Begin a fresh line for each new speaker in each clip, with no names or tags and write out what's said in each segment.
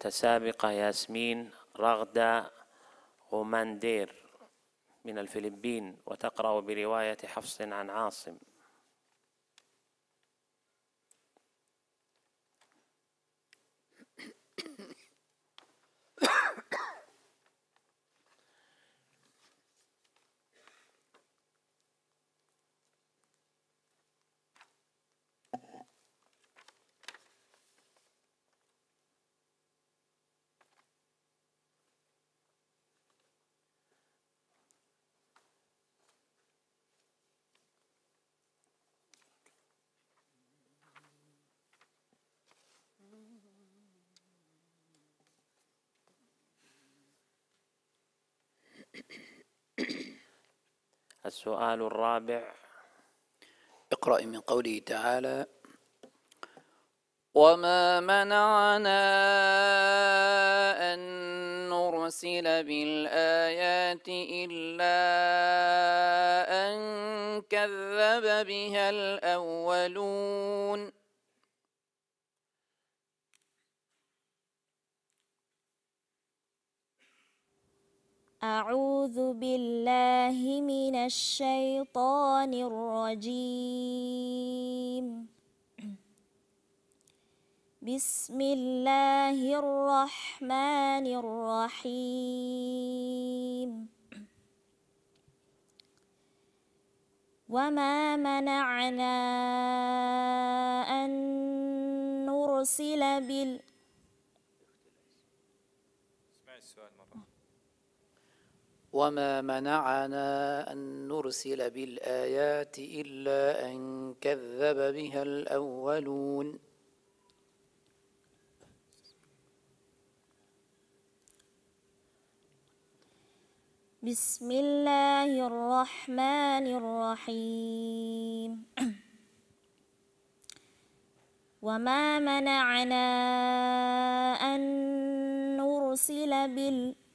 متسابقة ياسمين رغدة غماندير من الفلبين وتقرأ برواية حفص عن عاصم السؤال الرابع اقرأ من قوله تعالى وما منعنا أن نرسل بالآيات إلا أن كذب بها الأولون أعوذ بالله من الشيطان الرجيم بسم الله الرحمن الرحيم وما منعنا أن نرسل بال وما منعنا أن نرسل بالآيات إلا أن كذب بها الأولون بسم الله الرحمن الرحيم وما منعنا أن نرسل بالآيات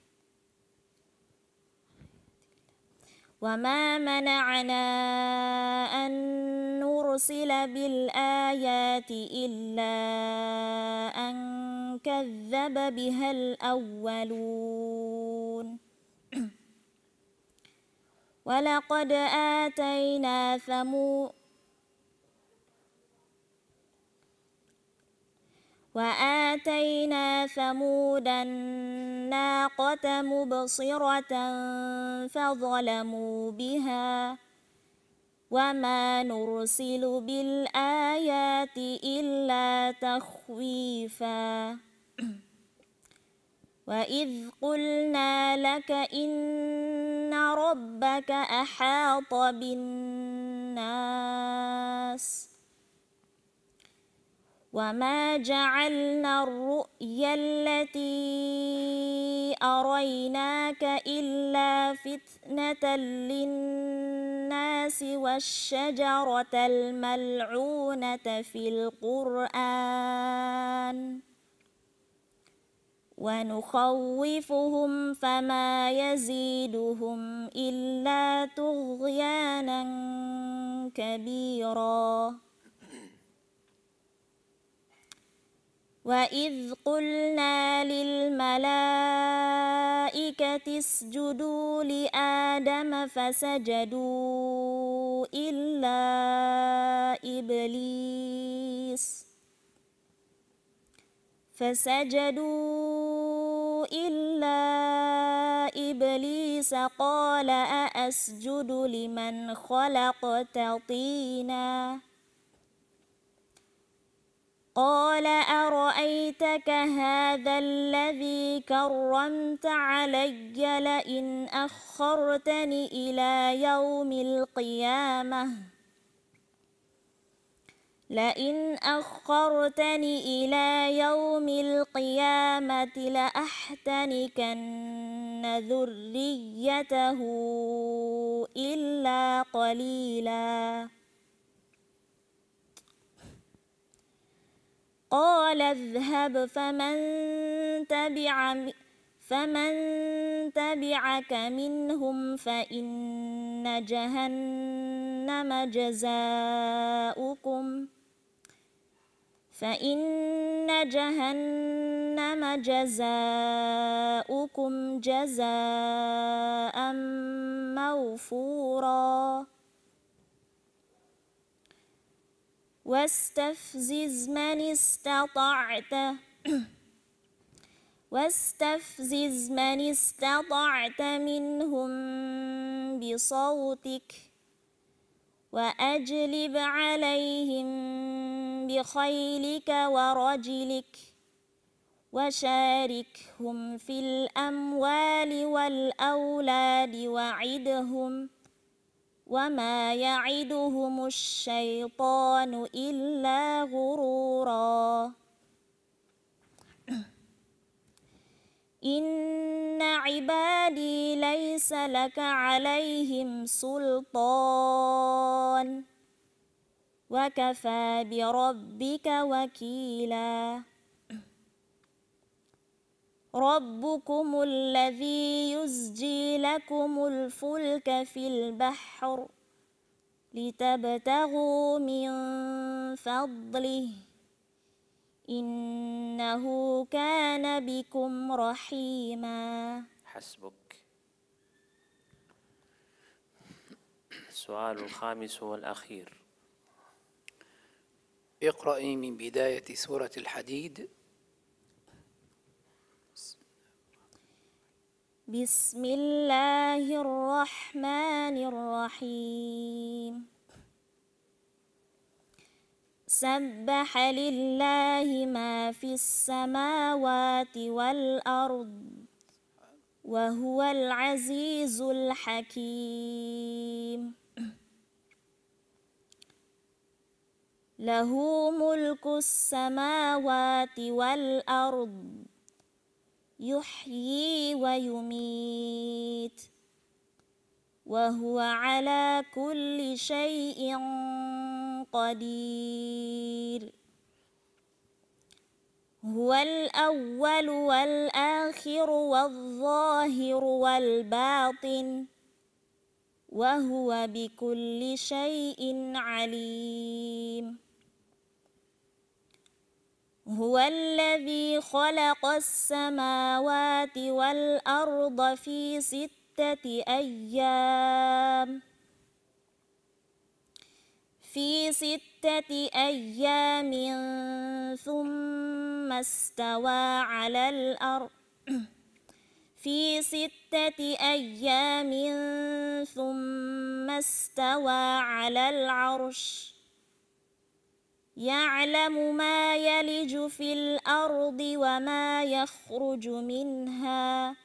وما منعنا أن نرسل بالآيات إلا أن كذب بها الأولون ولقد آتينا ثمود وآتينا ثمود الناقة مبصرة فظلموا بها وما نرسل بالآيات إلا تخويفا وإذ قلنا لك إن ربك أحاط بالناس ۖ وما جعلنا الرؤيا التي أريناك إلا فتنة للناس والشجرة الملعونة في القرآن ونخوفهم فما يزيدهم إلا طغيانا كبيراً وإذ قلنا للملائكة اسجدوا لآدم فسجدوا إلا إبليس فسجدوا إلا إبليس قال أأسجد لمن خلقت طيناً قال أرأيتك هذا الذي كرمت علي لئن أخرتني إلى يوم القيامة لئن أخرتني إلى يوم القيامة لأحتنكن ذريته إلا قليلاً قال اذهب فمن تبع فمن تبعك منهم فإن جهنم جزاؤكم فإن جهنم جزاؤكم جزاء موفوراً واستفزز من استطعت واستفزز من استطعت منهم بصوتك وأجلب عليهم بخيلك ورجلك وشاركهم في الأموال والأولاد وعدهم ۖ وما يعدهم الشيطان إلا غرورا إن عبادي ليس لك عليهم سلطان وكفى بربك وكيلاً ربكم الذي يزجي لكم الفلك في البحر لتبتغوا من فضله إنه كان بكم رحيما حسبك السؤال الخامس والأخير اقرأي من بداية سورة الحديد بسم الله الرحمن الرحيم سبح لله ما في السماوات والأرض وهو العزيز الحكيم له ملك السماوات والأرض يحيي ويميت وهو على كل شيء قدير هو الاول والاخر والظاهر والباطن وهو بكل شيء عليم هو الذي خلق السماوات والأرض في ستة أيام في ستة أيام ثم استوى على الأرض في ستة أيام ثم استوى على العرش يعلم ما يلج في الأرض وما يخرج منها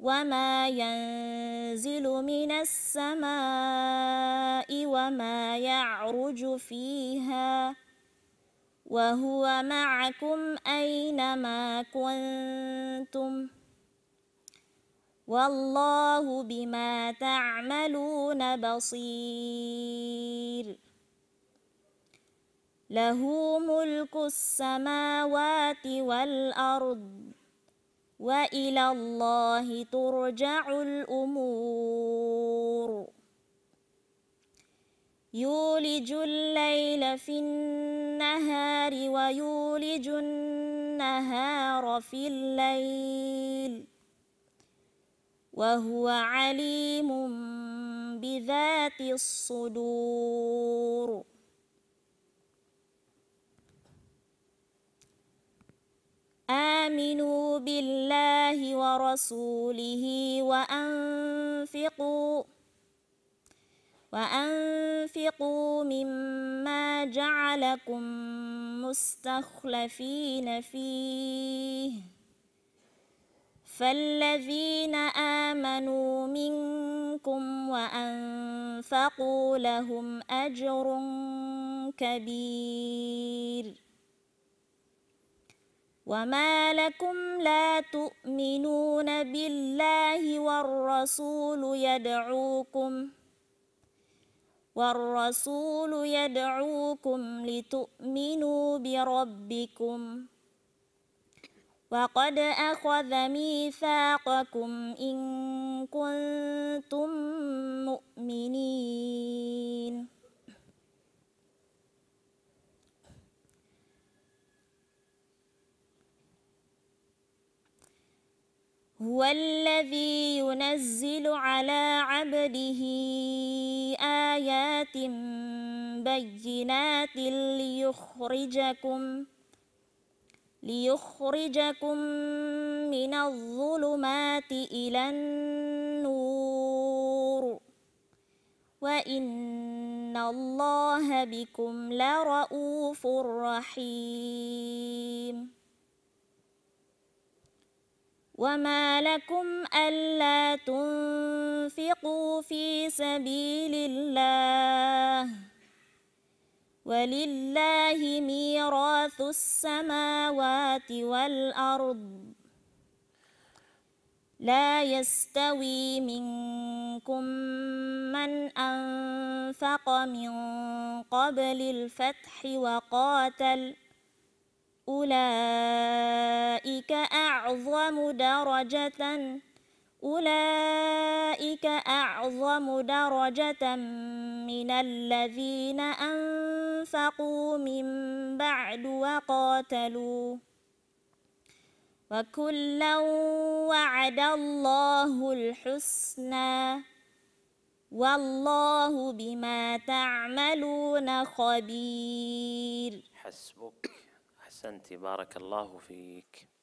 وما ينزل من السماء وما يعرج فيها وهو معكم أينما كنتم والله بما تعملون بصير له ملك السماوات والأرض وإلى الله ترجع الأمور يولج الليل في النهار ويولج النهار في الليل وهو عليم بذات الصدور آمنوا بالله ورسوله وأنفقوا وأنفقوا مما جعلكم مستخلفين فيه فالذين آمنوا منكم وأنفقوا لهم أجر كبير وما لكم لا تؤمنون بالله والرسول يدعوكم والرسول يدعوكم لتؤمنوا بربكم وقد أخذ ميثاقكم إن كنتم مؤمنين هو الذي ينزل على عبده آيات بينات ليخرجكم ليخرجكم من الظلمات إلى النور وإن الله بكم لرؤوف رحيم وما لكم ألا تنفقوا في سبيل الله ولله ميراث السماوات والأرض لا يستوي منكم من أنفق من قبل الفتح وقاتل ۖ أولئك أعظم درجة أولئك أعظم درجة من الذين أنفقوا من بعد وقاتلوا وكلا وعد الله الحسنى والله بما تعملون خبير حسبك أحسنت بارك الله فيك